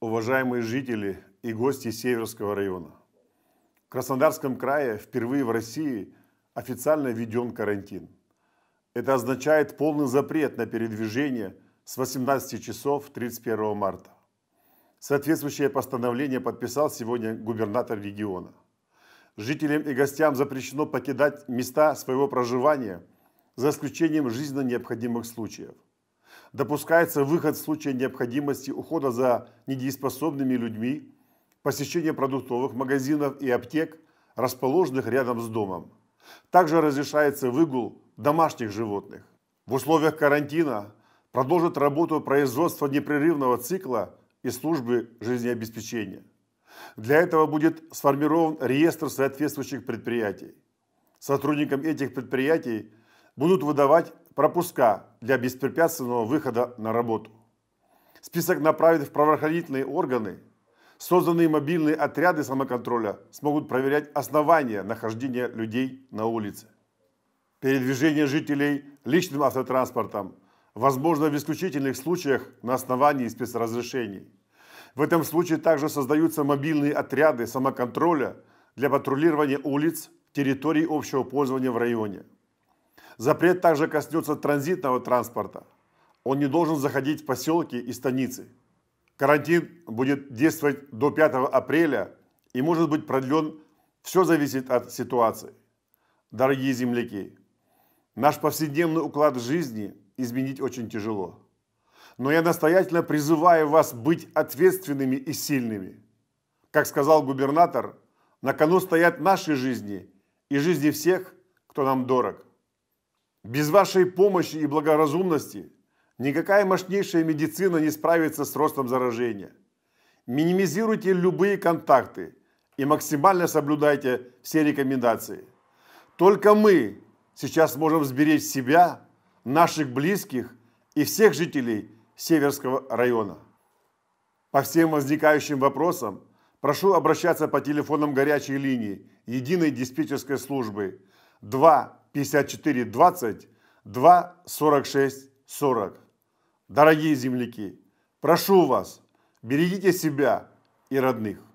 уважаемые жители и гости Северского района. В Краснодарском крае впервые в России официально введен карантин. Это означает полный запрет на передвижение с 18 часов 31 марта. Соответствующее постановление подписал сегодня губернатор региона. Жителям и гостям запрещено покидать места своего проживания за исключением жизненно необходимых случаев. Допускается выход в случае необходимости ухода за недееспособными людьми, посещение продуктовых магазинов и аптек, расположенных рядом с домом. Также разрешается выгул домашних животных. В условиях карантина продолжит работу производства непрерывного цикла и службы жизнеобеспечения. Для этого будет сформирован реестр соответствующих предприятий. Сотрудникам этих предприятий будут выдавать пропуска для беспрепятственного выхода на работу. Список направит в правоохранительные органы. Созданные мобильные отряды самоконтроля смогут проверять основания нахождения людей на улице. Передвижение жителей личным автотранспортом возможно в исключительных случаях на основании спецразрешений. В этом случае также создаются мобильные отряды самоконтроля для патрулирования улиц, территорий общего пользования в районе. Запрет также коснется транзитного транспорта. Он не должен заходить в поселки и станицы. Карантин будет действовать до 5 апреля и может быть продлен. Все зависит от ситуации. Дорогие земляки, наш повседневный уклад жизни изменить очень тяжело. Но я настоятельно призываю вас быть ответственными и сильными. Как сказал губернатор, на кону стоят наши жизни и жизни всех, кто нам дорог. Без вашей помощи и благоразумности никакая мощнейшая медицина не справится с ростом заражения. Минимизируйте любые контакты и максимально соблюдайте все рекомендации. Только мы сейчас можем сберечь себя, наших близких и всех жителей Северского района. По всем возникающим вопросам прошу обращаться по телефонам горячей линии единой диспетчерской службы 2 54 20 2 46 40. Дорогие земляки, прошу вас, берегите себя и родных.